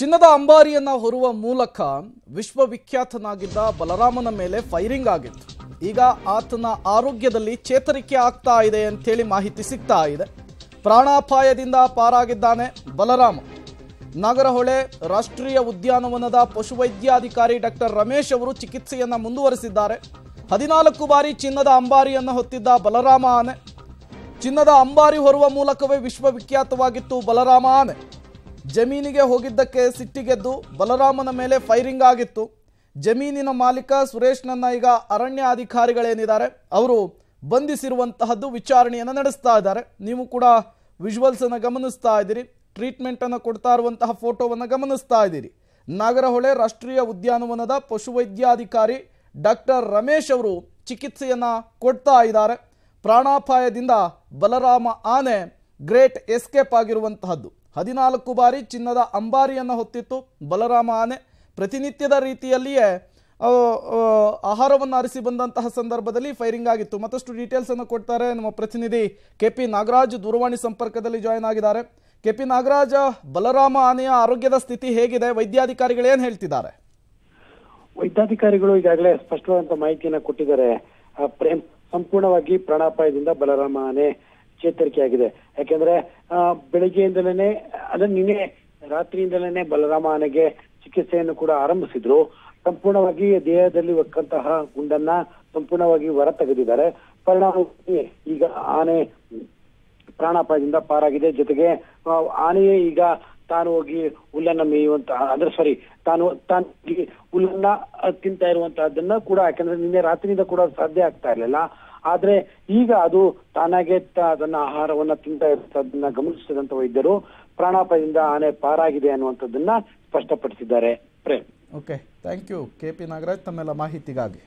ಚಿನ್ನದ ಅಂಬಾರಿಯನ್ನ ಹೊರುವ ಮೂಲಕ ವಿಶ್ವವಿಖ್ಯಾತನಾಗಿದ್ದ ಬಲರಾಮನ ಮೇಲೆ ಫೈರಿಂಗ್ ಆಗಿತ್ತು ಈಗ ಆತನ ಆರೋಗ್ಯದಲ್ಲಿ ಚೇತರಿಕೆ ಆಗ್ತಾ ಇದೆ ಅಂತೇಳಿ ಮಾಹಿತಿ ಸಿಗ್ತಾ ಇದೆ ಪ್ರಾಣಾಪಾಯದಿಂದ ಪಾರಾಗಿದ್ದಾನೆ ಬಲರಾಮ ನಾಗರಹೊಳೆ ರಾಷ್ಟ್ರೀಯ ಉದ್ಯಾನವನದ ಪಶುವೈದ್ಯಾಧಿಕಾರಿ ಡಾಕ್ಟರ್ ರಮೇಶ್ ಅವರು ಚಿಕಿತ್ಸೆಯನ್ನ ಮುಂದುವರೆಸಿದ್ದಾರೆ ಹದಿನಾಲ್ಕು ಬಾರಿ ಚಿನ್ನದ ಅಂಬಾರಿಯನ್ನು ಹೊತ್ತಿದ್ದ ಬಲರಾಮ ಆನೆ ಚಿನ್ನದ ಅಂಬಾರಿ ಹೊರುವ ಮೂಲಕವೇ ವಿಶ್ವವಿಖ್ಯಾತವಾಗಿತ್ತು ಬಲರಾಮ ಆನೆ ಜಮೀನಿಗೆ ಹೋಗಿದ್ದಕ್ಕೆ ಸಿಟ್ಟಿಗೆದ್ದು ಬಲರಾಮನ ಮೇಲೆ ಫೈರಿಂಗ್ ಆಗಿತ್ತು ಜಮೀನಿನ ಮಾಲೀಕ ಸುರೇಶ್ನನ್ನ ಈಗ ಅರಣ್ಯ ಅಧಿಕಾರಿಗಳೇನಿದ್ದಾರೆ ಅವರು ಬಂಧಿಸಿರುವಂತಹದ್ದು ವಿಚಾರಣೆಯನ್ನು ನಡೆಸ್ತಾ ಇದ್ದಾರೆ ನೀವು ಕೂಡ ವಿಜುವಲ್ಸ್ ಅನ್ನು ಗಮನಿಸ್ತಾ ಇದ್ದೀರಿ ಟ್ರೀಟ್ಮೆಂಟ್ ಅನ್ನು ಕೊಡ್ತಾ ಇರುವಂತಹ ಫೋಟೋವನ್ನು ಗಮನಿಸ್ತಾ ಇದ್ದೀರಿ ನಾಗರಹೊಳೆ ರಾಷ್ಟ್ರೀಯ ಉದ್ಯಾನವನದ ಪಶುವೈದ್ಯಾಧಿಕಾರಿ ಡಾಕ್ಟರ್ ರಮೇಶ್ ಅವರು ಚಿಕಿತ್ಸೆಯನ್ನು ಕೊಡ್ತಾ ಇದ್ದಾರೆ ಪ್ರಾಣಾಪಾಯದಿಂದ ಬಲರಾಮ ಆನೆ ಗ್ರೇಟ್ ಎಸ್ಕೇಪ್ ಆಗಿರುವಂತಹದ್ದು ಹದಿನಾಲ್ಕು ಬಾರಿ ಚಿನ್ನದ ಅಂಬಾರಿಯನ್ನು ಹೊತ್ತಿತ್ತು ಬಲರಾಮ ಆನೆ ಪ್ರತಿನಿತ್ಯದ ರೀತಿಯಲ್ಲಿಯೇ ಆಹಾರವನ್ನು ಅರಿಸಿ ಬಂದಂತಹ ಸಂದರ್ಭದಲ್ಲಿ ಫೈರಿಂಗ್ ಆಗಿತ್ತು ಮತ್ತಷ್ಟು ಅನ್ನು ಕೊಡ್ತಾರೆ ನಮ್ಮ ಪ್ರತಿನಿಧಿ ಕೆ ಪಿ ನಾಗರಾಜ್ ದೂರವಾಣಿ ಸಂಪರ್ಕದಲ್ಲಿ ಜಾಯ್ನ್ ಆಗಿದ್ದಾರೆ ಕೆ ಪಿ ನಾಗರಾಜ ಬಲರಾಮ ಆನೆಯ ಆರೋಗ್ಯದ ಸ್ಥಿತಿ ಹೇಗಿದೆ ವೈದ್ಯಾಧಿಕಾರಿಗಳು ಏನು ಹೇಳ್ತಿದ್ದಾರೆ ವೈದ್ಯಾಧಿಕಾರಿಗಳು ಈಗಾಗಲೇ ಸ್ಪಷ್ಟವಾದಂತಹ ಮಾಹಿತಿಯನ್ನು ಕೊಟ್ಟಿದ್ದಾರೆ ಸಂಪೂರ್ಣವಾಗಿ ಪ್ರಾಣಾಪಾಯದಿಂದ ಬಲರಾಮ ಆನೆ ಚೇತರಿಕೆ ಆಗಿದೆ ಯಾಕೆಂದ್ರೆ ಬೆಳಿಗ್ಗೆಯಿಂದಲೇನೆ ಅದನ್ನ ನಿನ್ನೆ ರಾತ್ರಿಯಿಂದಲೇನೆ ಬಲರಾಮ ಆನೆಗೆ ಚಿಕಿತ್ಸೆಯನ್ನು ಕೂಡ ಆರಂಭಿಸಿದ್ರು ಸಂಪೂರ್ಣವಾಗಿ ದೇಹದಲ್ಲಿ ಒಕ್ಕಂತಹ ಗುಂಡನ್ನ ಸಂಪೂರ್ಣವಾಗಿ ಹೊರ ತೆಗೆದಿದ್ದಾರೆ ಪರಿಣಾಮವಾಗಿ ಈಗ ಆನೆ ಪ್ರಾಣಾಪಾಯದಿಂದ ಪಾರಾಗಿದೆ ಜೊತೆಗೆ ಆನೆಯೇ ಈಗ ತಾನು ಹೋಗಿ ಹುಲ್ಲನ್ನ ಮೇಯುವಂತಹ ಅಂದ್ರೆ ಸಾರಿ ತಾನು ತಾನು ಹುಲ್ಲನ್ನ ತಿಂತ ಇರುವಂತಹದ್ದನ್ನ ಕೂಡ ಯಾಕಂದ್ರೆ ನಿನ್ನೆ ರಾತ್ರಿಯಿಂದ ಕೂಡ ಸಾಧ್ಯ ಆಗ್ತಾ ಇರ್ಲಿಲ್ಲ ಆದ್ರೆ ಈಗ ಅದು ತಾನಾಗೆ ಅದನ್ನ ಆಹಾರವನ್ನ ತಿಂತ ಇರ್ತದನ್ನ ಗಮನಿಸಿದಂತ ವೈದ್ಯರು ಪ್ರಾಣಾಪಾಯದಿಂದ ಆನೆ ಪಾರಾಗಿದೆ ಅನ್ನುವಂಥದ್ದನ್ನ ಸ್ಪಷ್ಟಪಡಿಸಿದ್ದಾರೆ Prem okay thank you K P Nagaraj ತಮ್ಮೆಲ್ಲ ಮಾಹಿತಿಗಾಗಿ